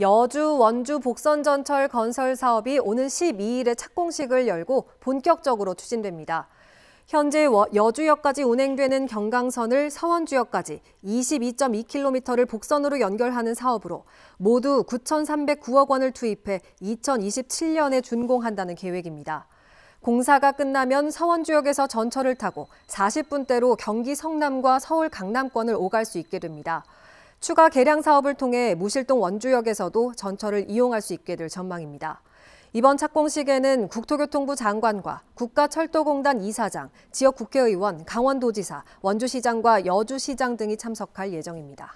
여주 원주 복선 전철 건설 사업이 오는 12일에 착공식을 열고 본격적으로 추진됩니다. 현재 여주역까지 운행되는 경강선을 서원주역까지 22.2km를 복선으로 연결하는 사업으로 모두 9,309억 원을 투입해 2027년에 준공한다는 계획입니다. 공사가 끝나면 서원주역에서 전철을 타고 40분대로 경기 성남과 서울 강남권을 오갈 수 있게 됩니다. 추가 개량 사업을 통해 무실동 원주역에서도 전철을 이용할 수 있게 될 전망입니다. 이번 착공식에는 국토교통부 장관과 국가철도공단 이사장, 지역 국회의원, 강원도지사, 원주시장과 여주시장 등이 참석할 예정입니다.